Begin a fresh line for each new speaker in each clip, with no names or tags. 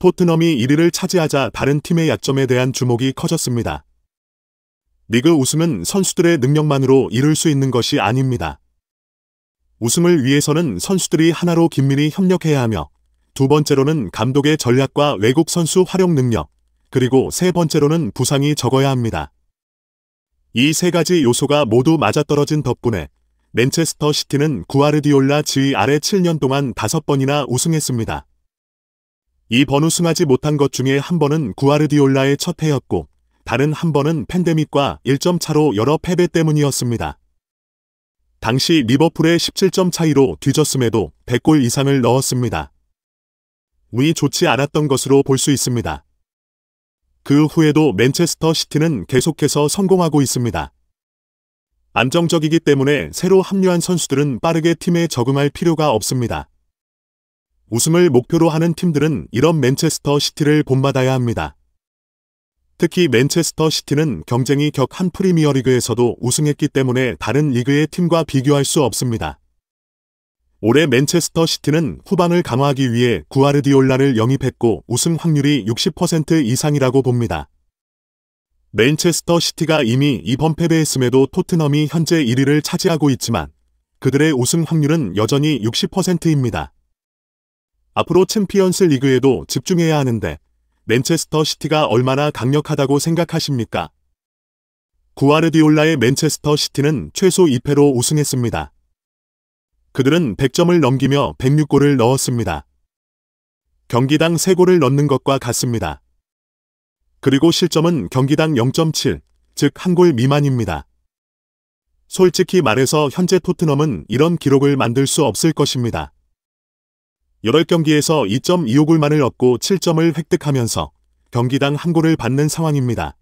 토트넘이 1위를 차지하자 다른 팀의 약점에 대한 주목이 커졌습니다. 리그 우승은 선수들의 능력만으로 이룰 수 있는 것이 아닙니다. 우승을 위해서는 선수들이 하나로 긴밀히 협력해야 하며 두 번째로는 감독의 전략과 외국 선수 활용 능력 그리고 세 번째로는 부상이 적어야 합니다. 이 세 가지 요소가 모두 맞아떨어진 덕분에 맨체스터 시티는 구아르디올라 지휘 아래 7년 동안 5번이나 우승했습니다. 이 번우승하지 못한 것 중에 한 번은 구아르디올라의 첫 해였고 다른 한 번은 팬데믹과 1점 차로 여러 패배 때문이었습니다. 당시 리버풀의 17점 차이로 뒤졌음에도 100골 이상을 넣었습니다. 운이 좋지 않았던 것으로 볼 수 있습니다. 그 후에도 맨체스터 시티는 계속해서 성공하고 있습니다. 안정적이기 때문에 새로 합류한 선수들은 빠르게 팀에 적응할 필요가 없습니다. 우승을 목표로 하는 팀들은 이런 맨체스터 시티를 본받아야 합니다. 특히 맨체스터 시티는 경쟁이 격한 프리미어리그에서도 우승했기 때문에 다른 리그의 팀과 비교할 수 없습니다. 올해 맨체스터 시티는 후반을 강화하기 위해 구아르디올라를 영입했고 우승 확률이 60% 이상이라고 봅니다. 맨체스터 시티가 이미 이번 패배했음에도 토트넘이 현재 1위를 차지하고 있지만 그들의 우승 확률은 여전히 60%입니다. 앞으로 챔피언스 리그에도 집중해야 하는데 맨체스터 시티가 얼마나 강력하다고 생각하십니까? 구아르디올라의 맨체스터 시티는 최소 2패로 우승했습니다. 그들은 100점을 넘기며 106골을 넣었습니다. 경기당 3골을 넣는 것과 같습니다. 그리고 실점은 경기당 0.7, 즉 한 골 미만입니다. 솔직히 말해서 현재 토트넘은 이런 기록을 만들 수 없을 것입니다. 8경기에서 2.25골만을 얻고 7점을 획득하면서 경기당 한 골을 받는 상황입니다.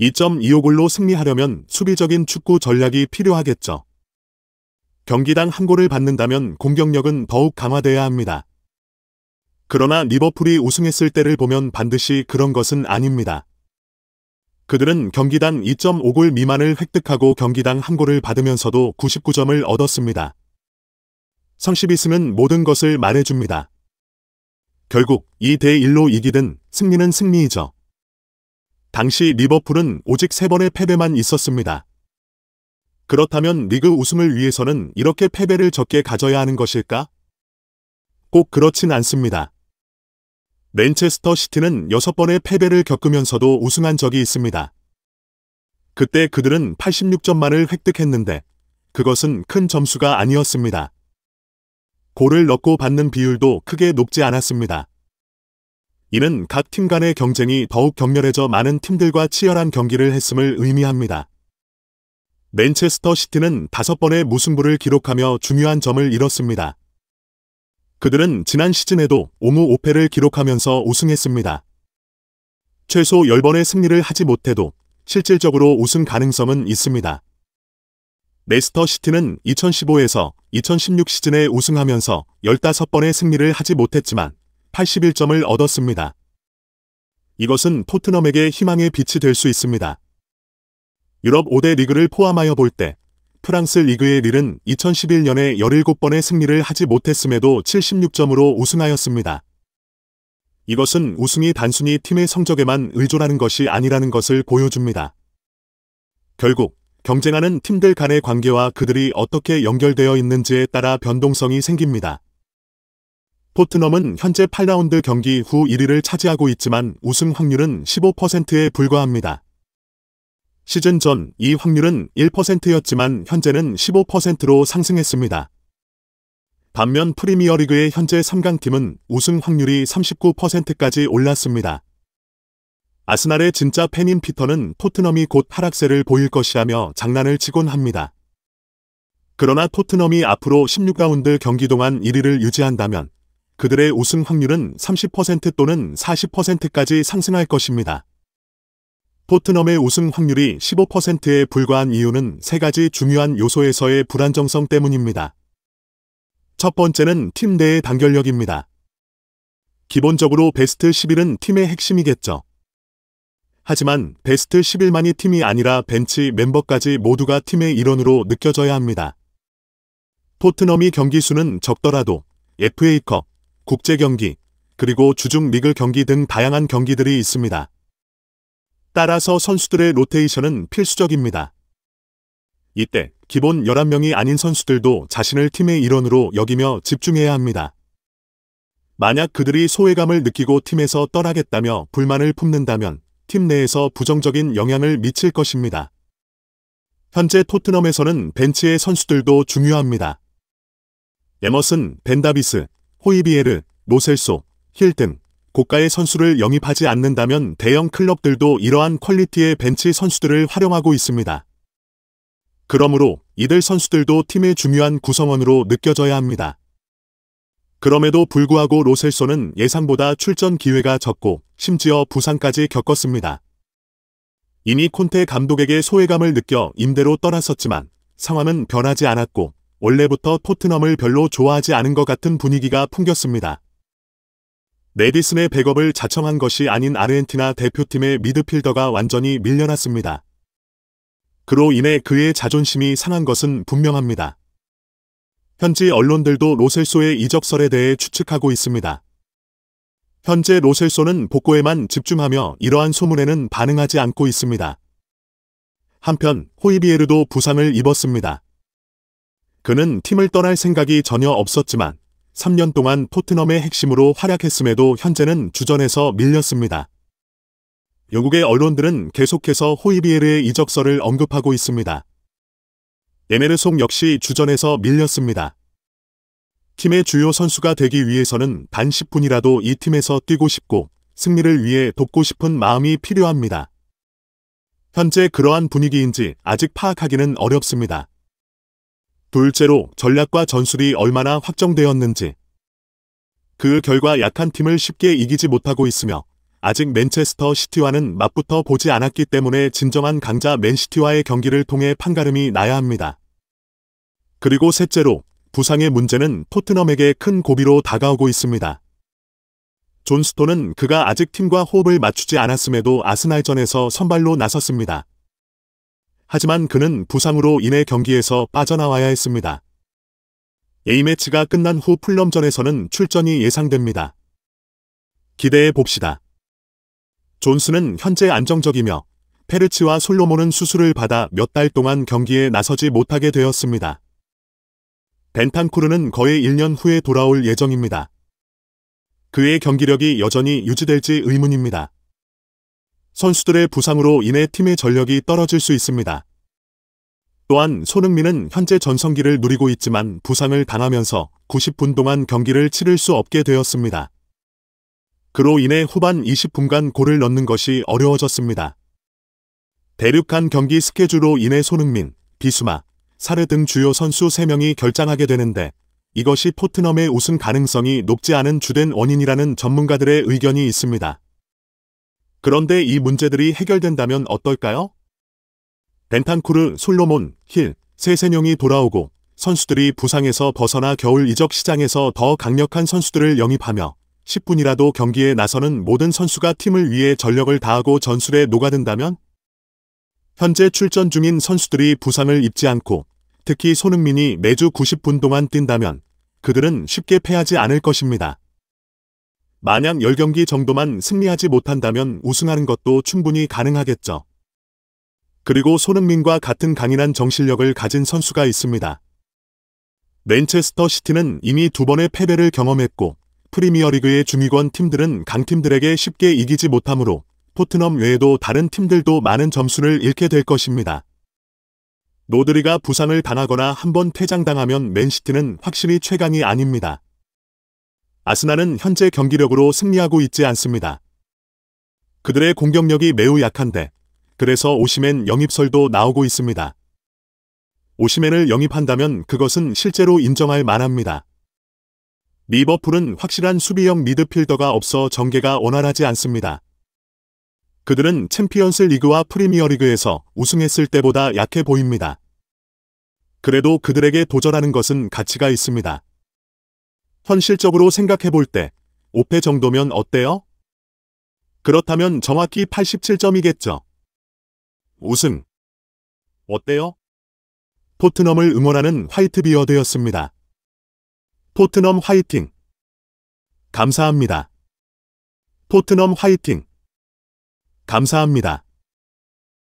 2.25골로 승리하려면 수비적인 축구 전략이 필요하겠죠. 경기당 한 골을 받는다면 공격력은 더욱 강화돼야 합니다. 그러나 리버풀이 우승했을 때를 보면 반드시 그런 것은 아닙니다. 그들은 경기당 2.5골 미만을 획득하고 경기당 한 골을 받으면서도 99점을 얻었습니다. 성시비스는 모든 것을 말해줍니다. 결국 이 대일로 이기든 승리는 승리이죠. 당시 리버풀은 오직 세 번의 패배만 있었습니다. 그렇다면 리그 우승을 위해서는 이렇게 패배를 적게 가져야 하는 것일까? 꼭 그렇진 않습니다. 맨체스터 시티는 6번의 패배를 겪으면서도 우승한 적이 있습니다. 그때 그들은 86점만을 획득했는데 그것은 큰 점수가 아니었습니다. 골을 넣고 받는 비율도 크게 높지 않았습니다. 이는 각 팀 간의 경쟁이 더욱 격렬해져 많은 팀들과 치열한 경기를 했음을 의미합니다. 맨체스터 시티는 다섯 번의 무승부를 기록하며 중요한 점을 잃었습니다. 그들은 지난 시즌에도 5무 5패를 기록하면서 우승했습니다. 최소 10번의 승리를 하지 못해도 실질적으로 우승 가능성은 있습니다. 레스터 시티는 2015에서 2016 시즌에 우승하면서 15번의 승리를 하지 못했지만 81점을 얻었습니다. 이것은 토트넘에게 희망의 빛이 될 수 있습니다. 유럽 5대 리그를 포함하여 볼 때 프랑스 리그의 릴은 2011년에 17번의 승리를 하지 못했음에도 76점으로 우승하였습니다. 이것은 우승이 단순히 팀의 성적에만 의존하는 것이 아니라는 것을 보여줍니다. 결국 경쟁하는 팀들 간의 관계와 그들이 어떻게 연결되어 있는지에 따라 변동성이 생깁니다. 토트넘은 현재 8라운드 경기 후 1위를 차지하고 있지만 우승 확률은 15%에 불과합니다. 시즌 전 이 확률은 1%였지만 현재는 15%로 상승했습니다. 반면 프리미어리그의 현재 3강팀은 우승 확률이 39%까지 올랐습니다. 아스날의 진짜 팬인 피터는 토트넘이 곧 하락세를 보일 것이라며 장난을 치곤 합니다. 그러나 토트넘이 앞으로 16라운드 경기 동안 1위를 유지한다면 그들의 우승 확률은 30% 또는 40%까지 상승할 것입니다. 토트넘의 우승 확률이 15%에 불과한 이유는 세 가지 중요한 요소에서의 불안정성 때문입니다. 첫 번째는 팀 내의 단결력입니다. 기본적으로 베스트 11은 팀의 핵심이겠죠. 하지만 베스트 11만이 팀이 아니라 벤치 멤버까지 모두가 팀의 일원으로 느껴져야 합니다. 토트넘이 경기 수는 적더라도 FA컵, 국제 경기, 그리고 주중 리그 경기 등 다양한 경기들이 있습니다. 따라서 선수들의 로테이션은 필수적입니다. 이때 기본 11명이 아닌 선수들도 자신을 팀의 일원으로 여기며 집중해야 합니다. 만약 그들이 소외감을 느끼고 팀에서 떠나겠다며 불만을 품는다면 팀 내에서 부정적인 영향을 미칠 것입니다. 현재 토트넘에서는 벤치의 선수들도 중요합니다. 에머슨, 벤다비스, 호이비에르, 로셀소, 힐 등 고가의 선수를 영입하지 않는다면 대형 클럽들도 이러한 퀄리티의 벤치 선수들을 활용하고 있습니다. 그러므로 이들 선수들도 팀의 중요한 구성원으로 느껴져야 합니다. 그럼에도 불구하고 로셀소는 예상보다 출전 기회가 적고 심지어 부상까지 겪었습니다. 이미 콘테 감독에게 소외감을 느껴 임대로 떠났었지만 상황은 변하지 않았고 원래부터 토트넘을 별로 좋아하지 않은 것 같은 분위기가 풍겼습니다. 네디슨의 백업을 자청한 것이 아닌 아르헨티나 대표팀의 미드필더가 완전히 밀려났습니다. 그로 인해 그의 자존심이 상한 것은 분명합니다. 현지 언론들도 로셀소의 이적설에 대해 추측하고 있습니다. 현재 로셀소는 복고에만 집중하며 이러한 소문에는 반응하지 않고 있습니다. 한편 호이비에르도 부상을 입었습니다. 그는 팀을 떠날 생각이 전혀 없었지만 3년 동안 토트넘의 핵심으로 활약했음에도 현재는 주전에서 밀렸습니다. 영국의 언론들은 계속해서 호이비에르의 이적설을 언급하고 있습니다. 에메르송 역시 주전에서 밀렸습니다. 팀의 주요 선수가 되기 위해서는 단 10분이라도 이 팀에서 뛰고 싶고 승리를 위해 돕고 싶은 마음이 필요합니다. 현재 그러한 분위기인지 아직 파악하기는 어렵습니다. 둘째로 전략과 전술이 얼마나 확정되었는지 그 결과 약한 팀을 쉽게 이기지 못하고 있으며 아직 맨체스터 시티와는 맞붙어 보지 않았기 때문에 진정한 강자 맨시티와의 경기를 통해 판가름이 나야 합니다. 그리고 셋째로 부상의 문제는 토트넘에게 큰 고비로 다가오고 있습니다. 존스톤은 그가 아직 팀과 호흡을 맞추지 않았음에도 아스날전에서 선발로 나섰습니다. 하지만 그는 부상으로 인해 경기에서 빠져나와야 했습니다. A매치가 끝난 후 풀럼전에서는 출전이 예상됩니다. 기대해 봅시다. 존스는 현재 안정적이며 페르치와 솔로몬은 수술을 받아 몇 달 동안 경기에 나서지 못하게 되었습니다. 벤탄쿠르는 거의 1년 후에 돌아올 예정입니다. 그의 경기력이 여전히 유지될지 의문입니다. 선수들의 부상으로 인해 팀의 전력이 떨어질 수 있습니다. 또한 손흥민은 현재 전성기를 누리고 있지만 부상을 당하면서 90분 동안 경기를 치를 수 없게 되었습니다. 그로 인해 후반 20분간 골을 넣는 것이 어려워졌습니다. 대륙한 경기 스케줄로 인해 손흥민, 비수마, 사르 등 주요 선수 3명이 결장하게 되는데 이것이 포트넘의 우승 가능성이 높지 않은 주된 원인이라는 전문가들의 의견이 있습니다. 그런데 이 문제들이 해결된다면 어떨까요? 벤탄쿠르, 솔로몬, 힐, 세세뇽이 돌아오고 선수들이 부상에서 벗어나 겨울 이적 시장에서 더 강력한 선수들을 영입하며 10분이라도 경기에 나서는 모든 선수가 팀을 위해 전력을 다하고 전술에 녹아든다면 현재 출전 중인 선수들이 부상을 입지 않고 특히 손흥민이 매주 90분 동안 뛴다면 그들은 쉽게 패하지 않을 것입니다. 만약 10경기 정도만 승리하지 못한다면 우승하는 것도 충분히 가능하겠죠. 그리고 손흥민과 같은 강인한 정신력을 가진 선수가 있습니다. 맨체스터 시티는 이미 두 번의 패배를 경험했고 프리미어리그의 중위권 팀들은 강팀들에게 쉽게 이기지 못하므로 토트넘 외에도 다른 팀들도 많은 점수를 잃게 될 것입니다. 노드리가 부상을 당하거나 한번 퇴장당하면 맨시티는 확실히 최강이 아닙니다. 아스날은 현재 경기력으로 승리하고 있지 않습니다. 그들의 공격력이 매우 약한데 그래서 오시멘 영입설도 나오고 있습니다. 오시멘을 영입한다면 그것은 실제로 인정할 만합니다. 리버풀은 확실한 수비형 미드필더가 없어 전개가 원활하지 않습니다. 그들은 챔피언스 리그와 프리미어리그에서 우승했을 때보다 약해 보입니다. 그래도 그들에게 도전하는 것은 가치가 있습니다. 현실적으로 생각해 볼때 5패 정도면 어때요? 그렇다면 정확히 87점이겠죠. 우승 어때요? 토트넘을 응원하는 화이트비어드였습니다. 토트넘 화이팅! 감사합니다. 토트넘 화이팅! 감사합니다.